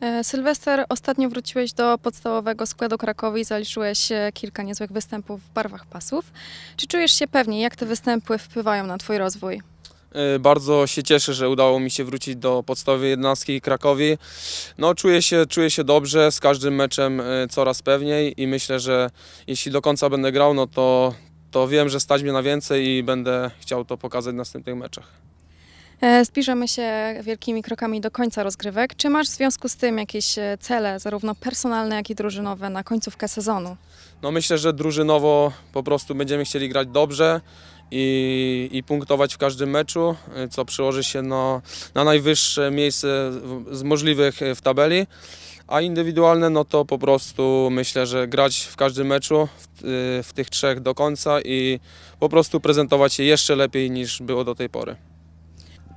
E, Sylwester, ostatnio wróciłeś do podstawowego składu Krakowi i zaliczyłeś e, kilka niezłych występów w barwach pasów. Czy czujesz się pewnie, jak te występy wpływają na Twój rozwój? E, bardzo się cieszę, że udało mi się wrócić do podstawowej jednostki Krakowi. No, czuję, się, czuję się dobrze, z każdym meczem coraz pewniej i myślę, że jeśli do końca będę grał, no to, to wiem, że stać mnie na więcej i będę chciał to pokazać w następnych meczach. E, zbliżamy się wielkimi krokami do końca rozgrywek. Czy masz w związku z tym jakieś e, cele, zarówno personalne, jak i drużynowe, na końcówkę sezonu? No myślę, że drużynowo po prostu będziemy chcieli grać dobrze i, i punktować w każdym meczu, e, co przyłoży się no, na najwyższe miejsce z możliwych w tabeli. A indywidualne, no to po prostu myślę, że grać w każdym meczu, w, w tych trzech do końca i po prostu prezentować się jeszcze lepiej niż było do tej pory.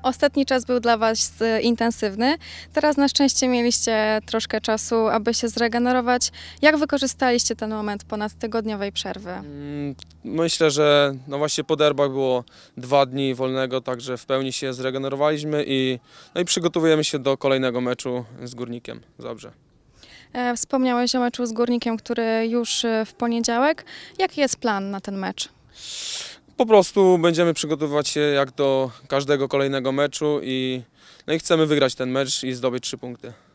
Ostatni czas był dla Was e, intensywny. Teraz na szczęście mieliście troszkę czasu, aby się zregenerować. Jak wykorzystaliście ten moment ponad tygodniowej przerwy? Mm, myślę, że no właśnie po derbach było dwa dni wolnego, także w pełni się zregenerowaliśmy i, no i przygotowujemy się do kolejnego meczu z Górnikiem dobrze. E, wspomniałeś o meczu z Górnikiem, który już e, w poniedziałek. Jaki jest plan na ten mecz? po prostu będziemy przygotowywać się jak do każdego kolejnego meczu i, no i chcemy wygrać ten mecz i zdobyć trzy punkty.